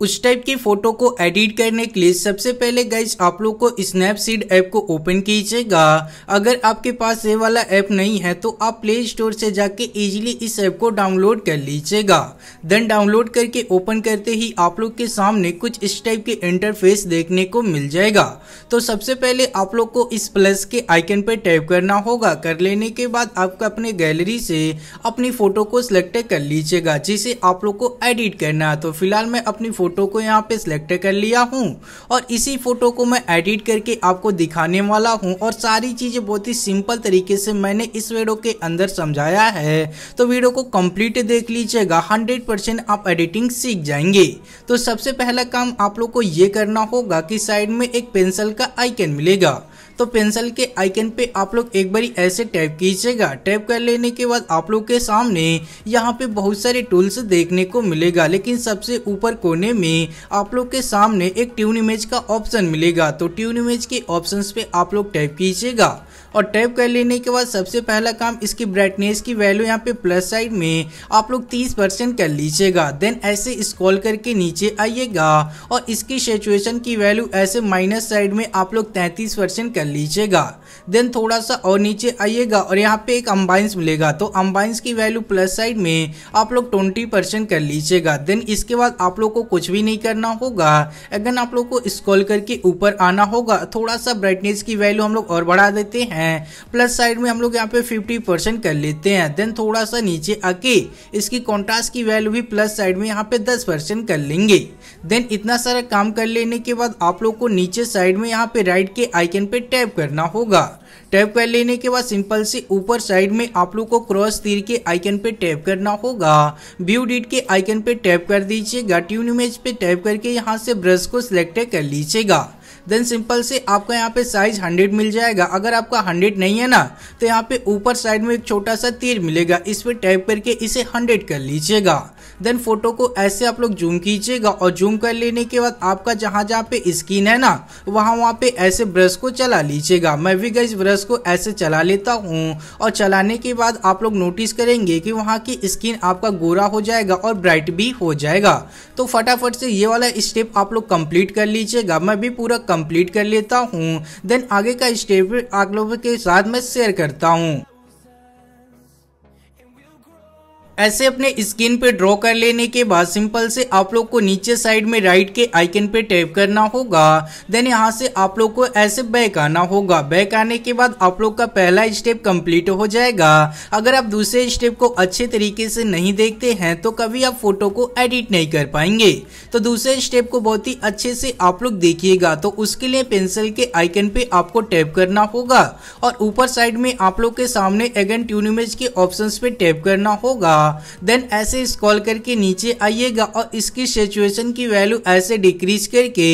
उस टाइप की फ़ोटो को एडिट करने के लिए सबसे पहले गाइज आप लोग को स्नैपसीड ऐप को ओपन कीजिएगा अगर आपके पास ये वाला ऐप नहीं है तो आप प्ले स्टोर से जाके इजीली इस ऐप को डाउनलोड कर लीजिएगा देन डाउनलोड करके ओपन करते ही आप लोग के सामने कुछ इस टाइप के इंटरफेस देखने को मिल जाएगा तो सबसे पहले आप लोग को इस प्लस के आइकन पर टैप करना होगा कर लेने के बाद आपको अपने गैलरी से अपनी फ़ोटो को सिलेक्ट कर लीजिएगा जिसे आप लोग को एडिट करना है तो फिलहाल मैं अपनी फोटो फोटो को यहाँ पे सिलेक्ट कर लिया हूँ और इसी फोटो को मैं एडिट करके आपको दिखाने वाला हूँ और सारी चीज़ें बहुत ही सिंपल तरीके से मैंने इस वीडियो के अंदर समझाया है तो वीडियो को कम्प्लीट देख लीजिएगा हंड्रेड परसेंट आप एडिटिंग सीख जाएंगे तो सबसे पहला काम आप लोग को ये करना होगा कि साइड में एक पेंसिल का आइकन मिलेगा तो पेंसिल के आइकन पे आप लोग एक बार ऐसे टैप कीजिएगा टैप कर लेने के बाद आप लोग के सामने यहाँ पे बहुत सारे टूल्स देखने को मिलेगा लेकिन सबसे ऊपर कोने में आप लोग के सामने एक ट्यून इमेज का ऑप्शन मिलेगा तो ट्यून इमेज के ऑप्शन पे आप लोग टैप कीजिएगा और टैप कर लेने के बाद सबसे पहला काम इसकी ब्राइटनेस की वैल्यू यहाँ पे प्लस साइड में आप लोग 30 परसेंट कर लीजिएगा देन ऐसे स्क्रॉल करके नीचे आइएगा और इसकी सेचुएशन की वैल्यू ऐसे माइनस साइड में आप लोग 33 परसेंट कर लीजिएगा देन थोड़ा सा और नीचे आइएगा और यहाँ पे एक अम्बाइंस मिलेगा तो अम्बाइंस की वैल्यू प्लस साइड में आप लोग ट्वेंटी परसेंट कर लीजिएगा देन इसके बाद आप लोग को कुछ भी नहीं करना होगा अगर आप लोग को स्क्रॉल करके ऊपर आना होगा थोड़ा सा ब्राइटनेस की वैल्यू हम लोग और बढ़ा देते हैं हैं प्लस साइड में हम लोग यहाँ पे 50 परसेंट कर लेते हैं देन थोड़ा सा नीचे आके इसकी कॉन्ट्रास्ट की वैल्यू भी प्लस साइड में यहाँ पे 10 परसेंट कर लेंगे देन इतना सारा काम कर लेने के बाद आप लोग को नीचे साइड में यहाँ पे राइट के आइकन पे टैप करना होगा टैप कर लेने के बाद सिंपल से ऊपर साइड में आप लोग को क्रॉस तीर के आइकन पे टैप करना होगा व्यू डिट के आइकन पे टैप कर दीजिएगा ट्यून इमेज पे टैप करके यहाँ से ब्रश को सिलेक्ट कर लीजिएगा देन सिंपल से आपका यहाँ पे साइज हंड्रेड मिल जाएगा अगर आपका हंड्रेड नहीं है ना तो यहाँ पे ऊपर साइड में एक छोटा सा तीर मिलेगा इस पर टाइप करके इसे हंड्रेड कर लीजिएगा देन फोटो को ऐसे आप लोग जूम कीजिएगा और जूम कर लेने के बाद आपका जहाँ जहाँ पे स्किन है ना वहाँ वहाँ पे ऐसे ब्रश को चला लीजिएगा मैं भी गई ब्रश को ऐसे चला लेता हूँ और चलाने के बाद आप लोग नोटिस करेंगे कि वहाँ की स्किन आपका गोरा हो जाएगा और ब्राइट भी हो जाएगा तो फटाफट से ये वाला स्टेप आप लोग कंप्लीट कर लीजिएगा मैं भी पूरा कंप्लीट कर लेता हूँ देन आगे का स्टेप आप लोगों के साथ मैं शेयर करता हूँ ऐसे अपने स्क्रीन पे ड्रॉ कर लेने के बाद सिंपल से आप लोग को नीचे साइड में राइट के आइकन पे टैप करना होगा देन यहाँ से आप लोग को ऐसे बैक आना होगा बैक आने के बाद आप लोग का पहला स्टेप कंप्लीट हो जाएगा अगर आप दूसरे स्टेप को अच्छे तरीके से नहीं देखते हैं तो कभी आप फोटो को एडिट नहीं कर पाएंगे तो दूसरे स्टेप को बहुत ही अच्छे से आप लोग देखिएगा तो उसके लिए पेंसिल के आइकन पे आपको टैप करना होगा और ऊपर साइड में आप लोग के सामने अगेन ट्यून इमेज के ऑप्शन पे टैप करना होगा देन ऐसे स्कॉल करके नीचे आइएगा और इसकी सिचुएशन की वैल्यू ऐसे डिक्रीज करके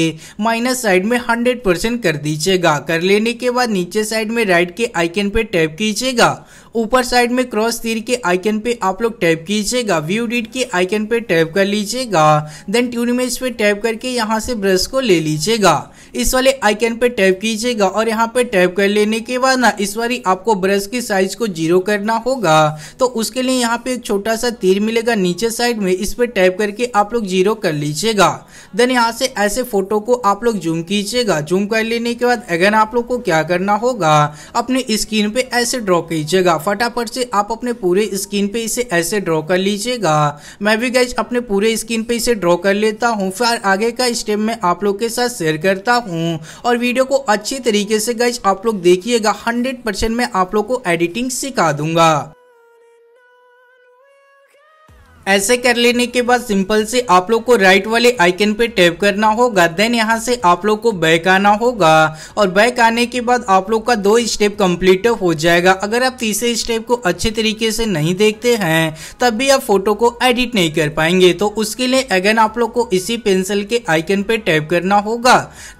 माइनस साइड में हंड्रेड परसेंट कर दीजिएगा कर लेने के बाद नीचे साइड में राइट के आइकन पर टैप कीजिएगा ऊपर साइड में क्रॉस तीर के आइकन पे आप लोग टैप कीजिएगा व्यू डिट के आइकन पे टैप कर लीजिएगा देन ट्यून इमेज पे टैप करके यहाँ से ब्रश को ले लीजिएगा इस वाले आइकन पे टैप कीजिएगा और यहाँ पे टैप कर लेने के बाद ना इस बारी आपको ब्रश की साइज को जीरो करना होगा तो उसके लिए यहाँ पे एक छोटा सा तीर मिलेगा नीचे साइड में इस पर टाइप करके आप लोग जीरो कर लीजिएगा देन यहाँ से ऐसे फोटो को आप लोग जूम कीजिएगा जूम कर लेने के बाद अगेन आप लोग को क्या करना होगा अपने स्क्रीन पे ऐसे ड्रॉ कीजिएगा फटाफट से आप अपने पूरे स्क्रीन पे इसे ऐसे ड्रॉ कर लीजिएगा मैं भी गैस अपने पूरे स्क्रीन पे इसे ड्रॉ कर लेता हूँ फिर आगे का स्टेप मैं आप लोग के साथ शेयर करता हूँ और वीडियो को अच्छी तरीके से गैस आप लोग देखिएगा हंड्रेड परसेंट मैं आप लोग को एडिटिंग सिखा दूंगा ऐसे कर लेने के बाद सिंपल से आप लोग को राइट वाले आइकन पे टैप करना होगा देन यहाँ से आप लोग को बैक आना होगा और बैक आने के बाद आप लोग का दो स्टेप कंप्लीट हो जाएगा अगर आप तीसरे स्टेप को अच्छे तरीके से नहीं देखते हैं तब भी आप फोटो को एडिट नहीं कर पाएंगे तो उसके लिए अगेन आप लोग को इसी पेंसिल के आइकन पे टैप करना होगा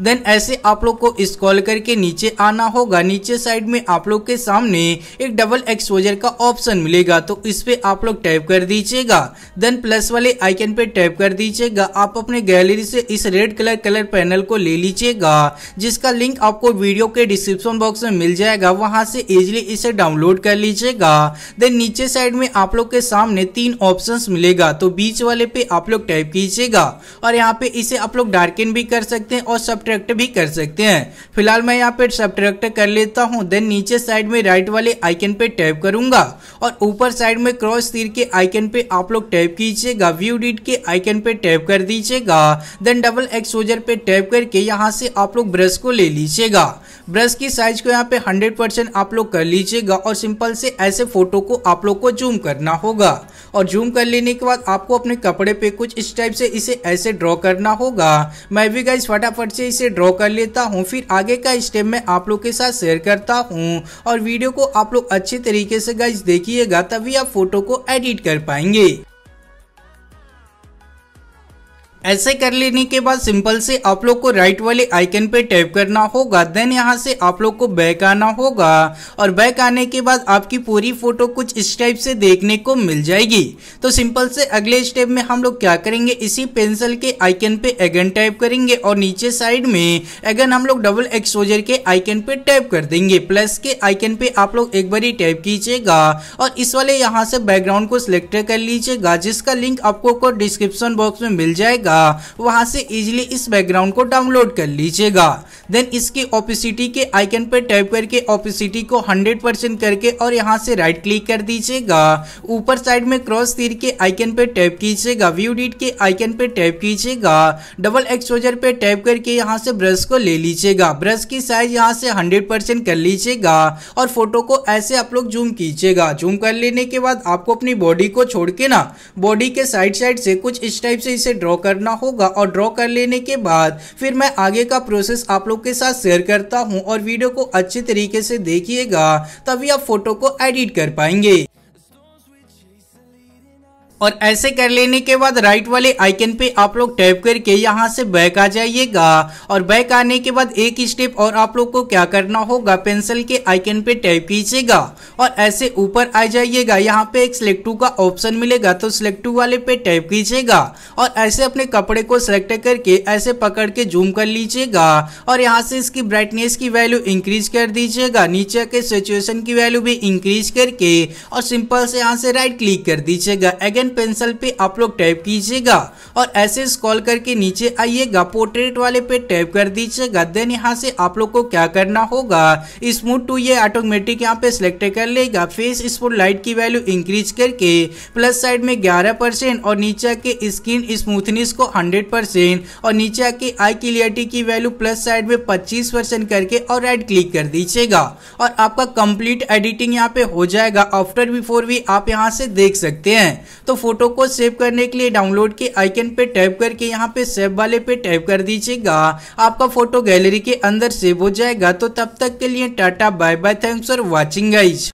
देन ऐसे आप लोग को स्कॉल करके नीचे आना होगा नीचे साइड में आप लोग के सामने एक डबल एक्सपोजर का ऑप्शन मिलेगा तो इस पे आप लोग टैप कर दीजिएगा देन प्लस वाले आइकन पे टैप कर दीजिएगा आप अपने गैलरी से इस रेड कलर कलर पैनल को ले लीजिएगा जिसका लिंक आपको वीडियो के डिस्क्रिप्शन बॉक्स में मिल जाएगा वहां से इजिली इसे डाउनलोड कर लीजिएगा देन नीचे साइड में आप लोग के सामने तीन ऑप्शन मिलेगा तो बीच वाले पे आप लोग टाइप कीजिएगा और यहाँ पे इसे आप लोग डार्कन भी कर सकते हैं और सब भी कर सकते हैं फिलहाल मैं यहाँ पे सब कर लेता हूँ देन नीचे साइड में राइट वाले आइकन पे टैप करूंगा और ऊपर साइड में क्रॉस तीर के आइकन पे आप लोग टैप कीजिएगा व्यू डिट के आइकन पे टैप कर दीजिएगा देन डबल एक्सपोजर पे टैप करके यहाँ से आप लोग ब्रश को ले लीजिएगा ब्रश की साइज को यहाँ पे 100% आप लोग कर लीजिएगा और सिंपल से ऐसे फोटो को आप लोग को जूम करना होगा और जूम कर लेने के बाद आपको अपने कपड़े पे कुछ इस टाइप से इसे ऐसे ड्रॉ करना होगा मैं भी गाइज फटाफट से इसे ड्रॉ कर लेता हूँ फिर आगे का स्टेप मैं आप लोग के साथ शेयर करता हूँ और वीडियो को आप लोग अच्छे तरीके से गाइज देखिएगा तभी आप फोटो को एडिट कर पाएंगे ऐसे कर लेने के बाद सिंपल से आप लोग को राइट वाले आइकन पे टैप करना होगा देन यहाँ से आप लोग को बैक आना होगा और बैक आने के बाद आपकी पूरी फोटो कुछ इस टाइप से देखने को मिल जाएगी तो सिंपल से अगले स्टेप में हम लोग क्या करेंगे इसी पेंसिल के आइकन पे एगन टाइप करेंगे और नीचे साइड में एगन हम लोग डबल एक्सपोजर के आइकन पे टैप कर देंगे प्लस के आइकन पे आप लोग एक बार ही टैप कीजिएगा और इस वाले यहाँ से बैकग्राउंड को सिलेक्ट कर लीजिएगा जिसका लिंक आपको डिस्क्रिप्शन बॉक्स में मिल जाएगा था वहां से इजीली इस बैकग्राउंड को डाउनलोड कर लीजिएगा देन इसके ऑपिसिटी के आइकन पर टैप करके ऑपिसिटी को 100% करके और यहाँ से राइट क्लिक कर दीजिएगा ऊपर साइड में क्रॉस तीर के आइकन पर टैप कीजिएगा व्यू डिट के आइकन पर टैप कीजिएगा डबल एक्सपोजर पे टैप करके यहाँ से ब्रश को ले लीजिएगा ब्रश की साइज यहाँ से 100% परसेंट कर लीजिएगा और फोटो को ऐसे आप लोग जूम कीजिएगा जूम कर लेने के बाद आपको अपनी बॉडी को छोड़ के ना बॉडी के साइड साइड से कुछ इस टाइप से इसे ड्रॉ करना करना होगा और ड्रॉ कर लेने के बाद फिर मैं आगे का प्रोसेस आप लोग के साथ शेयर करता हूँ और वीडियो को अच्छे तरीके से देखिएगा तभी आप फोटो को एडिट कर पाएंगे और ऐसे कर लेने के बाद राइट वाले आइकन पे आप लोग टैप करके यहाँ से बैक आ जाइएगा और बैक आने के बाद एक स्टेप और आप लोग को क्या करना होगा पेंसिल के आइकन पे टैप कीजिएगा और ऐसे ऊपर आ जाइएगा यहाँ पे एक सिलेक्ट का ऑप्शन मिलेगा तो सिलेक्ट वाले पे टैप कीजिएगा और ऐसे अपने कपड़े को सिलेक्ट करके ऐसे पकड़ के जूम कर लीजिएगा और यहाँ से इसकी ब्राइटनेस की वैल्यू इंक्रीज कर दीजिएगा नीचे के सिचुएशन की वैल्यू भी इंक्रीज करके और सिंपल से यहाँ से राइट क्लिक कर दीजिएगा अगेन पेंसिल पे आप लोग टाइप कीजिएगा और ऐसे स्क्रॉल करके नीचे आइएगा पोर्ट्रेट वाले पे टाइप कर दीजिएगा देन यहाँ से आप लोग को क्या करना होगा स्मूथ टू ये ऑटोमेटिक यहाँ पे सिलेक्ट कर लेगा फेस स्मूथ लाइट की वैल्यू इंक्रीज करके प्लस साइड में ग्यारह और नीचे के स्किन स्मूथनेस को हंड्रेड और नीचे के आई क्लियरिटी की वैल्यू प्लस साइड में पच्चीस करके और एड क्लिक कर दीजिएगा और आपका कंप्लीट एडिटिंग यहाँ पे हो जाएगा आफ्टर बिफोर भी आप यहाँ से देख सकते हैं तो फोटो तो को सेव करने के लिए डाउनलोड के आइकन पे टैप करके यहाँ पे सेव वाले पे टैप कर दीजिएगा आपका फोटो गैलरी के अंदर सेव हो जाएगा तो तब तक के लिए tata bye bye thanks for watching guys